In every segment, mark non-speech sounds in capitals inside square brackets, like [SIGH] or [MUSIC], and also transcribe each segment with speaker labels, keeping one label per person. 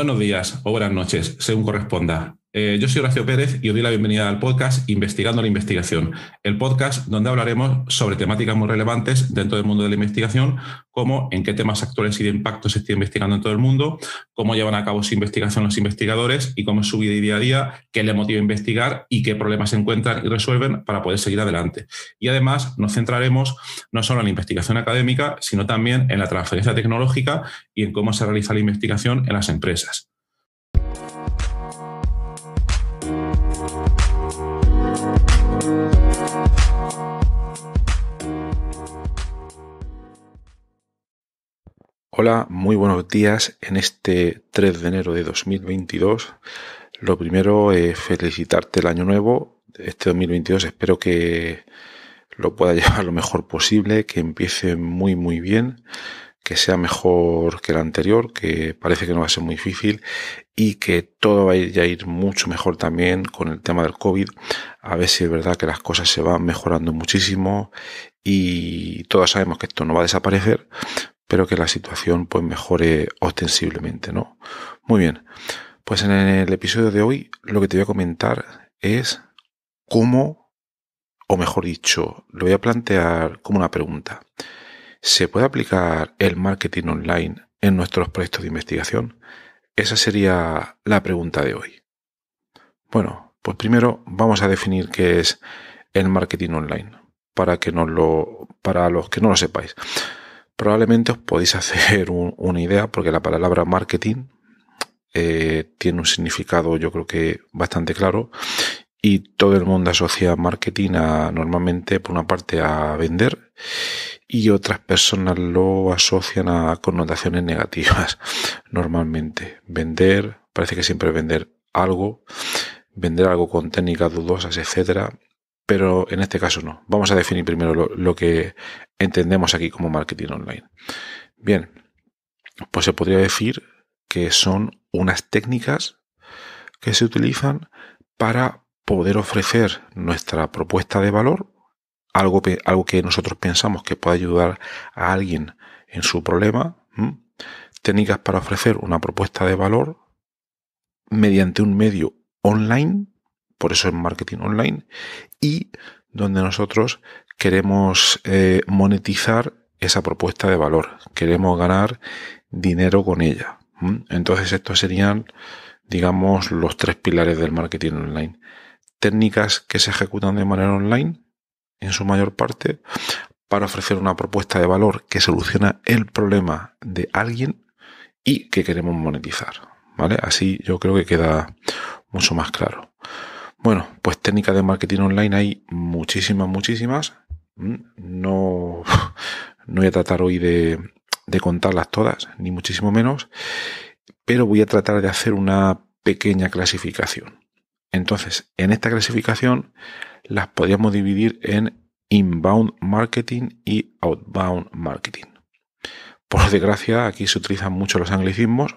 Speaker 1: buenos días o buenas noches, según corresponda. Eh, yo soy Horacio Pérez y os doy la bienvenida al podcast Investigando la Investigación, el podcast donde hablaremos sobre temáticas muy relevantes dentro del mundo de la investigación, como en qué temas actuales y de impacto se está investigando en todo el mundo, cómo llevan a cabo su investigación los investigadores y cómo es su vida día a día, qué le motiva a investigar y qué problemas se encuentran y resuelven para poder seguir adelante. Y además nos centraremos no solo en la investigación académica, sino también en la transferencia tecnológica y en cómo se realiza la investigación en las empresas. Hola, muy buenos días en este 3 de enero de 2022. Lo primero es felicitarte el año nuevo. Este 2022 espero que lo pueda [LAUGHS] llevar lo mejor posible, que empiece muy muy bien, que sea mejor que el anterior, que parece que no va a ser muy difícil y que todo vaya a ir mucho mejor también con el tema del COVID. A ver si es verdad que las cosas se van mejorando muchísimo y todos sabemos que esto no va a desaparecer, Espero que la situación pues mejore ostensiblemente, ¿no? Muy bien, pues en el episodio de hoy lo que te voy a comentar es cómo, o mejor dicho, lo voy a plantear como una pregunta. ¿Se puede aplicar el marketing online en nuestros proyectos de investigación? Esa sería la pregunta de hoy. Bueno, pues primero vamos a definir qué es el marketing online para que no lo para los que no lo sepáis. Probablemente os podéis [LAUGHS] hacer una idea porque la palabra marketing eh, tiene un significado yo creo que bastante claro y todo el mundo asocia marketing a normalmente por una parte a vender y otras personas lo asocian a connotaciones negativas [LAUGHS] normalmente vender parece que siempre vender algo vender algo con técnicas dudosas etcétera pero en este caso no. Vamos a definir primero lo, que entendemos aquí como marketing online. Bien, pues se podría decir que son unas técnicas que se utilizan para poder ofrecer nuestra propuesta de valor, algo, algo que nosotros pensamos que puede ayudar a alguien en su problema, técnicas para ofrecer una propuesta de valor mediante un medio online por eso en marketing online, y donde nosotros queremos eh, monetizar esa propuesta de valor, queremos ganar dinero con ella. Entonces estos serían, digamos, los tres pilares del marketing online. Técnicas que se ejecutan de manera online, en su mayor parte, para ofrecer una propuesta de valor que soluciona el problema de alguien y que queremos monetizar. ¿Vale? Así yo creo que queda mucho más claro. Bueno, pues técnicas de marketing online hay muchísimas, muchísimas. Mm, no, [LAUGHS] no voy a tratar hoy de, de contarlas todas, ni muchísimo menos, pero voy a tratar de hacer una pequeña clasificación. Entonces, en esta clasificación las podríamos dividir en inbound marketing y outbound marketing. Por desgracia, aquí se utilizan mucho los anglicismos,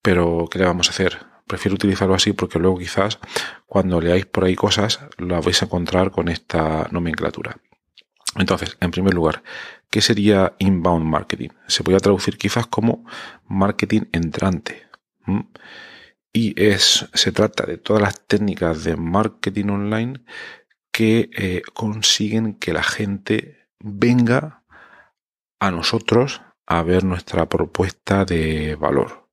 Speaker 1: pero ¿qué le vamos a hacer? Prefiero utilizarlo así porque luego quizás cuando leáis por ahí cosas la vais a encontrar con esta nomenclatura. Entonces, en primer lugar, ¿qué sería inbound marketing? Se podría traducir quizás como marketing entrante. Y es, se trata de todas las técnicas de marketing online que eh, consiguen que la gente venga a nosotros a ver nuestra propuesta de valor.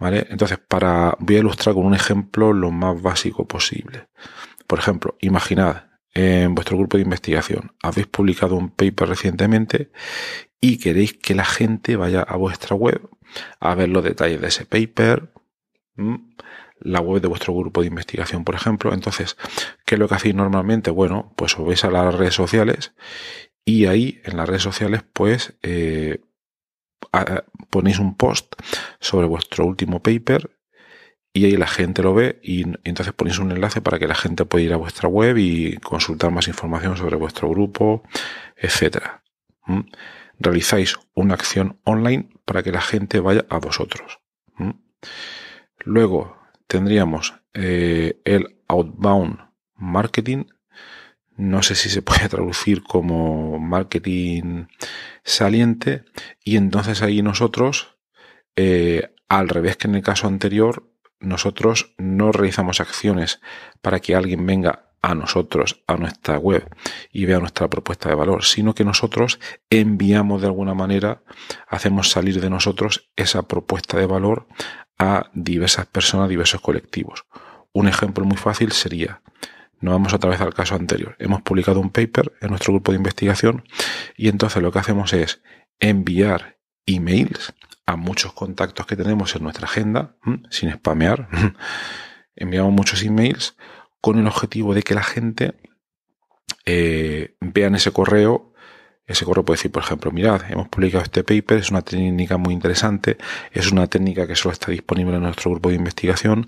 Speaker 1: Entonces, para, voy a ilustrar con un ejemplo lo más básico posible. Por ejemplo, imaginad en vuestro grupo de investigación habéis publicado un paper recientemente y queréis que la gente vaya a vuestra web a ver los detalles de ese paper, la web de vuestro grupo de investigación, por ejemplo. Entonces, ¿qué es lo que hacéis normalmente? Bueno, pues os vais a las redes sociales y ahí en las redes sociales, pues eh, ponéis un post sobre vuestro último paper y ahí la gente lo ve y, entonces ponéis un enlace para que la gente pueda ir a vuestra web y consultar más información sobre vuestro grupo, etcétera. Realizáis una acción online para que la gente vaya a vosotros. Luego tendríamos eh, el outbound marketing, no sé si se puede [LAUGHS] traducir como marketing saliente, y entonces ahí nosotros, eh, al revés que en el caso anterior, nosotros no realizamos acciones para que alguien venga a nosotros, a nuestra web y vea nuestra propuesta de valor, sino que nosotros enviamos de alguna manera, hacemos salir de nosotros esa propuesta de valor a diversas personas, diversos colectivos. Un ejemplo muy fácil sería, no vamos otra vez al caso anterior. Hemos publicado un paper en nuestro grupo de investigación y entonces lo que hacemos es enviar emails a muchos contactos que tenemos en nuestra agenda, sin spamear. [LAUGHS] Enviamos muchos emails con el objetivo de que la gente eh, vea en ese correo. Ese correo puede decir, por ejemplo, mirad, hemos publicado este paper, es una técnica muy interesante, es una técnica que solo está disponible en nuestro grupo de investigación,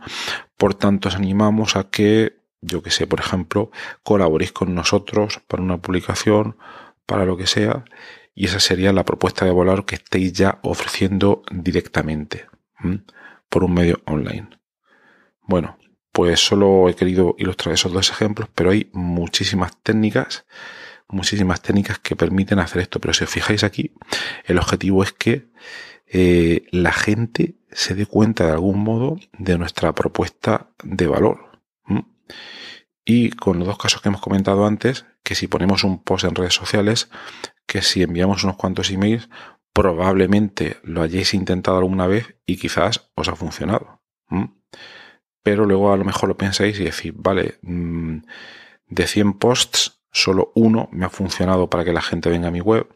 Speaker 1: por tanto os animamos a que yo que sé, por ejemplo, colaboréis con nosotros para una publicación, para lo que sea, y esa sería la propuesta de valor que estéis ya ofreciendo directamente por un medio online. Bueno, pues solo he querido ilustrar esos dos ejemplos, pero hay muchísimas técnicas, muchísimas técnicas que permiten hacer esto. Pero si os fijáis aquí, el objetivo es que eh, la gente se dé cuenta de algún modo de nuestra propuesta de valor. Y con los dos casos que hemos comentado antes, que si ponemos un post en redes sociales, que si enviamos unos cuantos emails, probablemente lo hayáis intentado alguna vez y quizás os ha funcionado. Pero luego a lo mejor lo pensáis y decís, vale, mm, de 100 posts, solo uno me ha funcionado para que la gente venga a mi web.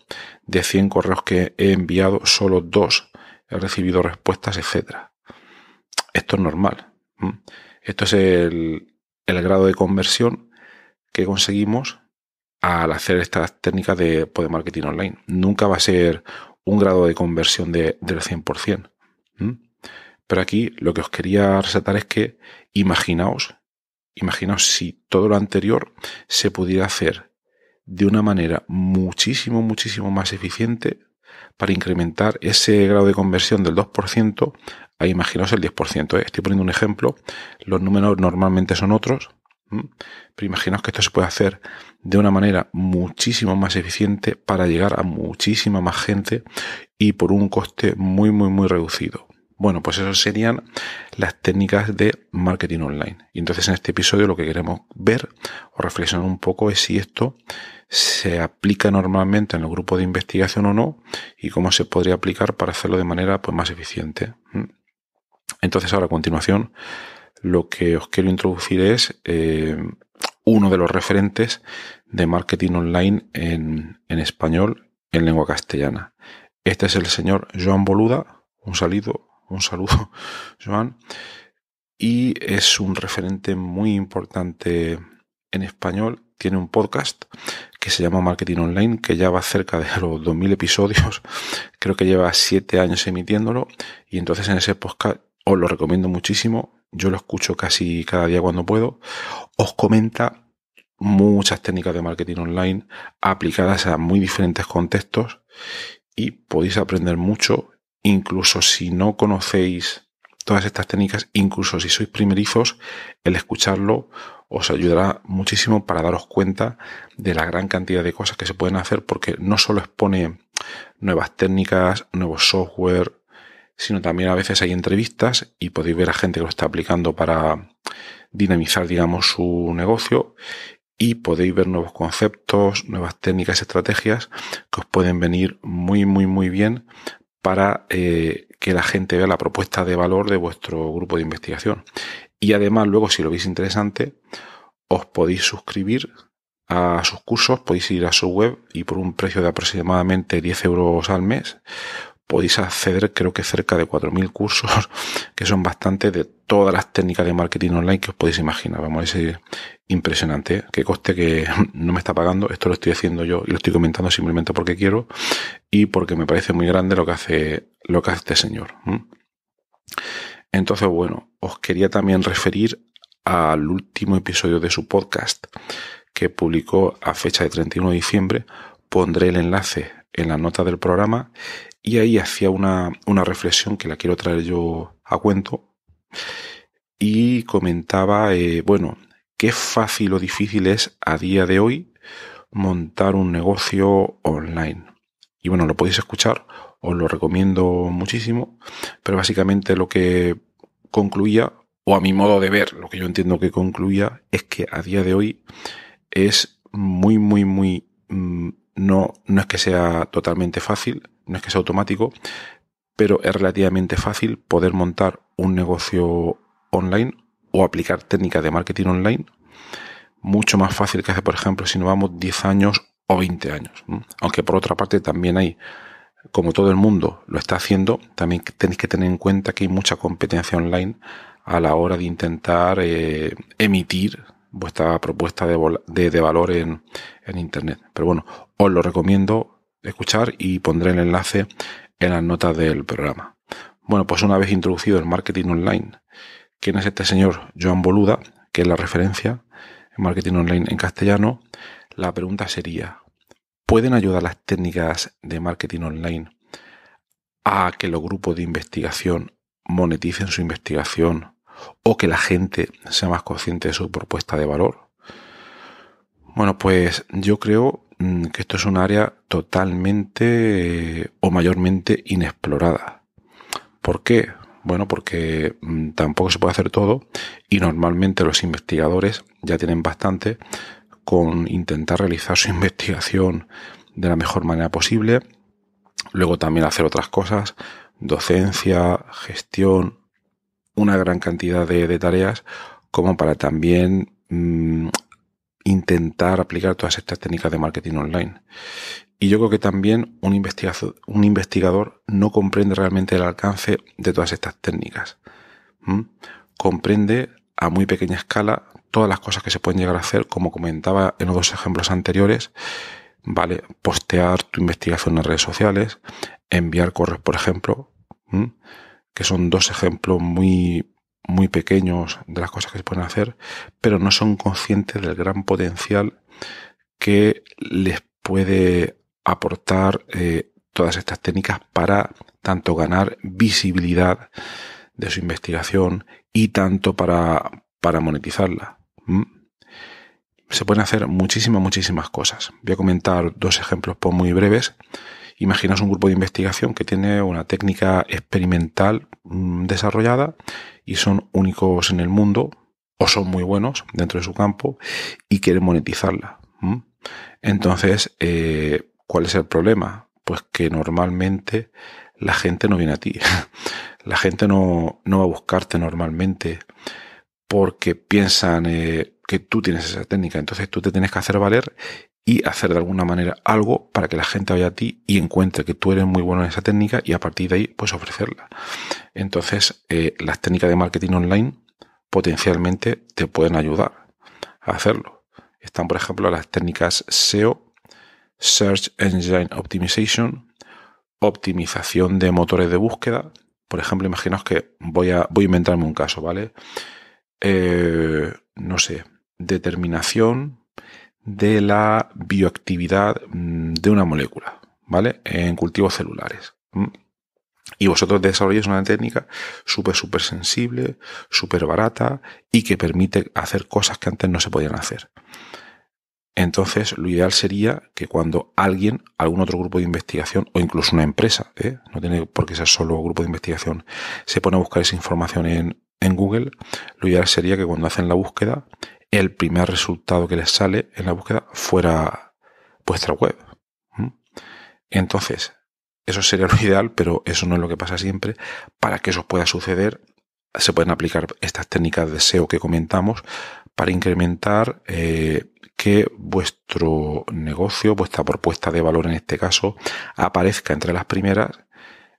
Speaker 1: De 100 correos que he enviado, solo dos he recibido respuestas, etc. Esto es normal. Esto es el, el grado de conversión que conseguimos al hacer estas técnicas de, marketing online. Nunca va a ser un grado de conversión del 100%. Pero aquí lo que os quería resaltar es que imaginaos, imaginaos si todo lo anterior se pudiera hacer de una manera muchísimo, muchísimo más eficiente para incrementar ese grado de conversión del 2% a imaginaos el 10%. ¿eh? Estoy poniendo un ejemplo, los números normalmente son otros, pero imaginaos que esto se puede hacer de una manera muchísimo más eficiente para llegar a muchísima más gente y por un coste muy, muy, muy reducido. Bueno, pues esas serían las técnicas de marketing online. Y entonces en este episodio lo que queremos ver o reflexionar un poco es si esto se aplica normalmente en el grupo de investigación o no y cómo se podría aplicar para hacerlo de manera pues, más eficiente. ¿Mm? Entonces ahora a continuación lo que os quiero introducir es eh, uno de los referentes de marketing online en, en español en lengua castellana. Este es el señor Joan Boluda. Un saludo, un saludo, [LAUGHS] Joan, y es un referente muy importante en español. Tiene un podcast que se llama Marketing Online, que ya va cerca de los 2.000 episodios. [LAUGHS] Creo que lleva 7 años emitiéndolo. Y entonces en ese podcast os lo recomiendo muchísimo. Yo lo escucho casi cada día cuando puedo. Os comenta muchas técnicas de marketing online aplicadas a muy diferentes contextos y podéis aprender mucho incluso si no conocéis todas estas técnicas, incluso si sois primerizos, el escucharlo os ayudará muchísimo para daros cuenta de la gran cantidad de cosas que se pueden hacer, porque no solo expone nuevas técnicas, nuevos software, sino también a veces hay entrevistas y podéis ver a gente que lo está aplicando para dinamizar, digamos, su negocio y podéis ver nuevos conceptos, nuevas técnicas, estrategias que os pueden venir muy, muy, muy bien para eh, que la gente vea la propuesta de valor de vuestro grupo de investigación. Y además, luego, si lo veis interesante, os podéis suscribir a sus cursos, podéis ir a su web y por un precio de aproximadamente 10 euros al mes podéis acceder creo que cerca de 4.000 cursos, [LAUGHS] que son bastante de todas las técnicas de marketing online que os podéis imaginar. Vamos, a decir, eh, impresionante. ¿eh? Que coste que [LAUGHS] no me está pagando, esto lo estoy haciendo yo y lo estoy comentando simplemente porque quiero y porque me parece muy grande lo que hace, lo que hace este señor. Entonces, bueno, os quería también referir al último episodio de su podcast que publicó a fecha de 31 de diciembre. Pondré el enlace en la nota del programa y ahí hacía una, reflexión que la quiero traer yo a cuento y comentaba, eh, bueno, qué fácil o difícil es a día de hoy montar un negocio online. Y bueno, lo podéis escuchar, os lo recomiendo muchísimo, pero básicamente lo que concluía, o a mi modo de ver, lo que yo entiendo que concluía, es que a día de hoy es muy, muy, muy mm, no, es que sea totalmente fácil, no es que sea automático, pero es relativamente fácil poder montar un negocio online o aplicar técnicas de marketing online. Mucho más fácil que hace, por ejemplo, si nos vamos 10 años o 20 años. Aunque por otra parte también hay, como todo el mundo lo está haciendo, también tenéis que tener en cuenta que hay mucha competencia online a la hora de intentar eh, emitir vuestra propuesta de, valor en, en, Internet. Pero bueno, os lo recomiendo escuchar y pondré el enlace en las notas del programa. Bueno, pues una vez introducido el marketing online, ¿quién es este señor Joan Boluda, que es la referencia en marketing online en castellano? La pregunta sería, ¿pueden ayudar las técnicas de marketing online a que los grupos de investigación moneticen su investigación o que la gente sea más consciente de su propuesta de valor? Bueno, pues yo creo Mm, que esto es un área totalmente eh, o mayormente inexplorada. ¿Por qué? Bueno, porque mm, tampoco se puede hacer todo y normalmente los investigadores ya tienen bastante con intentar realizar su [LAUGHS] investigación de la mejor manera posible, luego también hacer otras cosas, docencia, gestión, una gran cantidad de, tareas como para también mm, intentar aplicar todas estas técnicas de marketing online. Y yo creo que también un investigador, no comprende realmente el alcance de todas estas técnicas. Comprende a muy pequeña escala todas las cosas que se pueden llegar a hacer, como comentaba en los dos ejemplos anteriores, ¿vale? Postear tu investigación en redes sociales, enviar correos, por ejemplo, que son dos ejemplos muy muy pequeños de las cosas que se pueden hacer, pero no son conscientes del gran potencial que les puede aportar eh, todas estas técnicas para tanto ganar visibilidad de su investigación y tanto para, monetizarla. ¿Mm? Se pueden hacer muchísimas, muchísimas cosas. Voy a comentar dos ejemplos muy breves Imaginaos un grupo de investigación que tiene una técnica experimental mm, desarrollada y son únicos en el mundo o son muy buenos dentro de su campo y quieren monetizarla. Entonces, eh, ¿cuál es el problema? Pues que normalmente la gente no viene a ti. [LAUGHS] La gente no, va a buscarte normalmente porque piensan eh, que tú tienes esa técnica. Entonces tú te tienes que hacer valer y hacer de alguna manera algo para que la gente vaya a ti y encuentre que tú eres muy bueno en esa técnica y a partir de ahí pues ofrecerla. Entonces eh, las técnicas de marketing online potencialmente te pueden ayudar a hacerlo. Están por ejemplo las técnicas SEO, Search Engine Optimization, optimización de motores de búsqueda. Por ejemplo, imaginaos que voy a, voy a inventarme un caso, ¿vale? Eh, no sé, determinación de la bioactividad mm, de una molécula, ¿vale? En cultivos celulares. Y vosotros desarrolláis una técnica súper, súper sensible, súper barata y que permite hacer cosas que antes no se podían hacer. Entonces, lo ideal sería que cuando alguien, algún otro grupo de investigación o incluso una empresa, ¿eh? no tiene por qué ser solo un grupo de investigación, se pone a buscar esa información en, en Google, lo ideal sería que cuando hacen la búsqueda el primer resultado que les sale en la búsqueda fuera vuestra web. Entonces, eso sería [LAUGHS] lo ideal, pero eso no es lo que pasa siempre. Para que eso pueda suceder, se pueden aplicar estas técnicas de SEO que comentamos para incrementar eh, que vuestro negocio, vuestra propuesta de valor en este caso, aparezca entre las primeras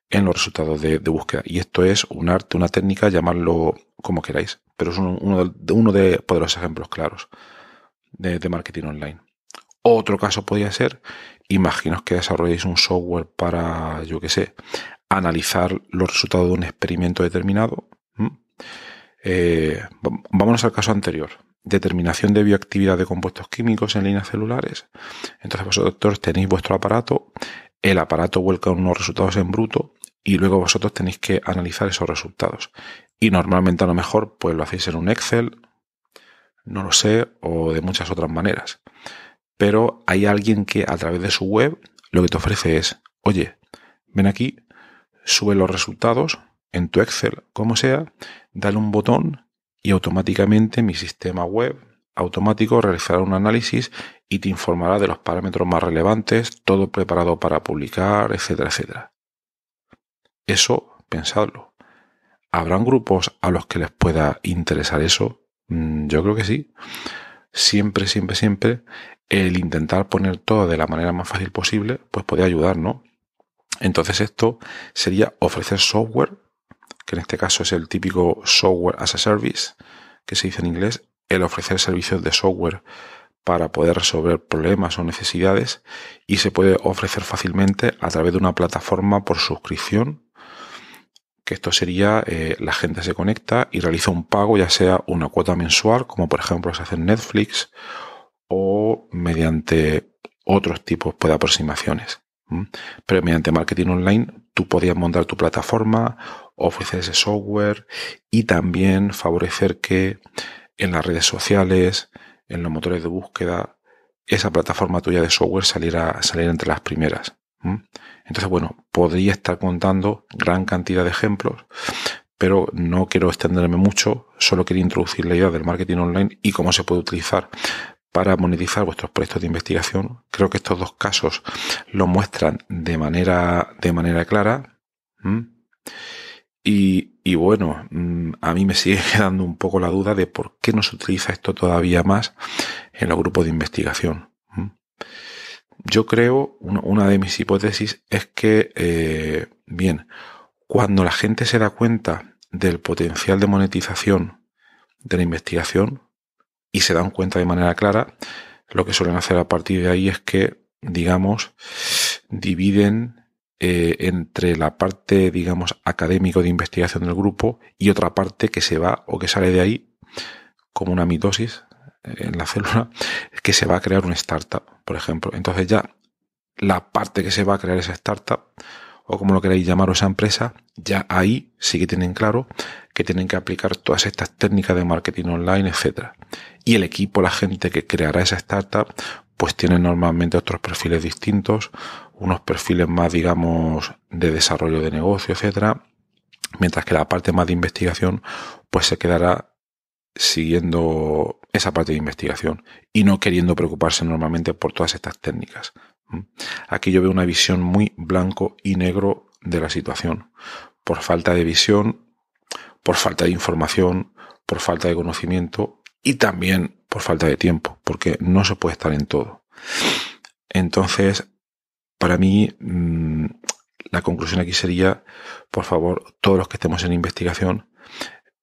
Speaker 1: en los resultados de, búsqueda. Y esto es un arte, una técnica, llamarlo como queráis, pero es uno, de, uno, de, ejemplos claros de, marketing online. Otro caso podría ser, imaginaos que desarrolléis un software para, yo qué sé, analizar los resultados de un experimento determinado. Eh, vámonos al caso anterior, determinación de bioactividad de compuestos químicos en líneas celulares. Entonces vosotros tenéis vuestro aparato, el aparato vuelca unos resultados en bruto y luego vosotros tenéis que analizar esos resultados. Y normalmente a lo mejor pues lo hacéis en un Excel, no lo sé, o de muchas otras maneras. Pero hay alguien que a través de su web lo que te ofrece es, oye, ven aquí, sube los resultados en tu Excel, como sea, dale un botón y automáticamente mi sistema web automático realizará un análisis y te informará de los parámetros más relevantes, todo preparado para publicar, etcétera, etcétera. Eso, pensadlo. ¿Habrán grupos a los que les pueda interesar eso? Mm, yo creo que sí. Siempre, siempre, siempre el intentar poner todo de la manera más fácil posible, pues puede ayudar, ¿no? Entonces esto sería ofrecer software, que en este caso es el típico software as a service, que se dice en inglés, el ofrecer servicios de software para poder resolver problemas o necesidades y se puede ofrecer fácilmente a través de una plataforma por suscripción que esto sería eh, la gente se conecta y realiza un pago, ya sea una cuota mensual, como por ejemplo se hace en Netflix, o mediante otros tipos de aproximaciones. Pero mediante marketing online tú podías montar tu plataforma, ofrecer ese software y también favorecer que en las redes sociales, en los motores de búsqueda, esa plataforma tuya de software saliera entre las primeras. Entonces, bueno, podría estar contando gran cantidad de ejemplos, pero no quiero extenderme mucho, solo quería introducir la idea del marketing online y cómo se puede utilizar para monetizar vuestros proyectos de investigación. Creo que estos dos casos lo muestran de manera, de manera clara. Y, y, bueno, mm, a mí me sigue [LAUGHS] quedando un poco la duda de por qué no se utiliza esto todavía más en los grupos de investigación yo creo, una de mis hipótesis es que, eh, bien, cuando la gente se da cuenta del potencial de monetización de la investigación y se dan cuenta de manera clara, lo que suelen hacer a partir de ahí es que, digamos, dividen eh, entre la parte, digamos, académico de investigación del grupo y otra parte que se va o que sale de ahí como una mitosis en la célula que se va a crear una startup, por ejemplo. Entonces ya la parte que se va a crear esa startup, o como lo queráis llamar, esa empresa, ya ahí sí que tienen claro que tienen que aplicar todas estas técnicas de marketing online, etc. Y el equipo, la gente que creará esa startup, pues tiene normalmente otros perfiles distintos, unos perfiles más, digamos, de desarrollo de negocio, etcétera, mientras que la parte más de investigación, pues se quedará siguiendo esa parte de investigación y no queriendo preocuparse normalmente por todas estas técnicas. Aquí yo veo una visión muy blanco y negro de la situación, por falta de visión, por falta de información, por falta de conocimiento y también por falta de tiempo, porque no se puede estar en todo. Entonces, para mí, mm, la conclusión aquí sería, por favor, todos los que estemos en investigación,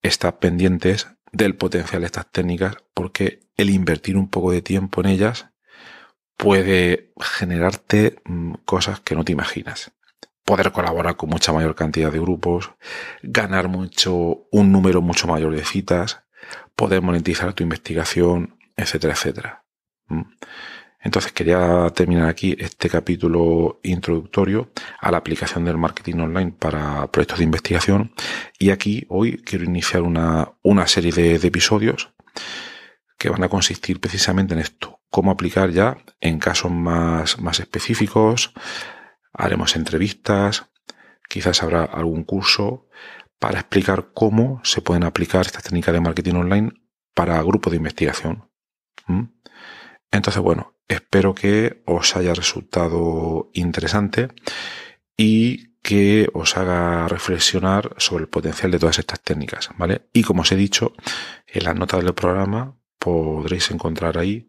Speaker 1: estar pendientes del potencial de estas técnicas, porque el invertir un poco de tiempo en ellas puede generarte mm, cosas que no te imaginas. Poder colaborar con mucha mayor cantidad de grupos, ganar mucho, un número mucho mayor de citas, poder monetizar tu investigación, etcétera, etcétera. Mm. Entonces quería terminar aquí este capítulo introductorio a la aplicación del marketing online para proyectos de investigación y aquí hoy quiero iniciar una, serie de, episodios que van a consistir precisamente en esto, cómo aplicar ya en casos más, más específicos, haremos entrevistas, quizás habrá algún curso para explicar cómo se pueden aplicar estas técnicas de marketing online para grupos de investigación. ¿Mm? Entonces, bueno, Espero que os haya resultado interesante y que os haga reflexionar sobre el potencial de todas estas técnicas, ¿vale? Y como os he dicho, en las notas del programa podréis encontrar ahí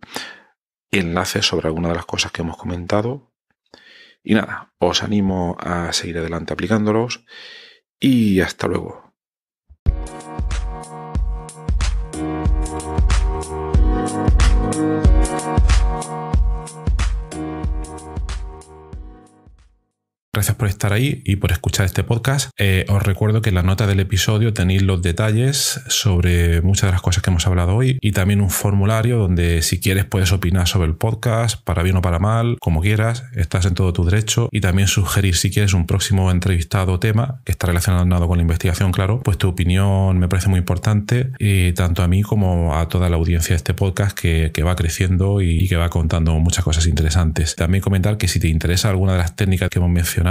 Speaker 1: enlaces sobre alguna de las cosas que hemos comentado. Y nada, os animo a seguir adelante aplicándolos y hasta luego. Gracias por estar ahí y por escuchar este podcast. Eh, os recuerdo que en la nota del episodio tenéis los detalles sobre muchas de las cosas que hemos hablado hoy y también un formulario donde si quieres puedes opinar sobre el podcast, para bien o para mal, como quieras, estás en todo tu derecho y también sugerir si quieres un próximo entrevistado o tema que está relacionado con la investigación, claro, pues tu opinión me parece muy importante, eh, tanto a mí como a toda la audiencia de este podcast que, va creciendo y que va contando muchas cosas interesantes. También comentar que si te interesa alguna de las técnicas que hemos mencionado,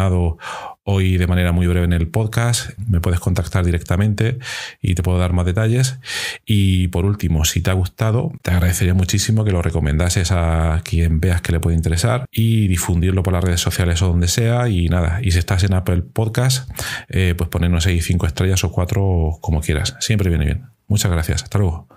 Speaker 1: hoy de manera muy breve en el podcast, me puedes contactar directamente y te puedo dar más detalles. Y por último, si te ha gustado, te agradecería muchísimo que lo recomendases a quien veas que le puede interesar y difundirlo por las redes sociales o donde sea. Y nada, y si estás en Apple Podcast, eh, pues ponernos ahí cinco estrellas o cuatro, como quieras. Siempre viene bien. Muchas gracias. Hasta luego.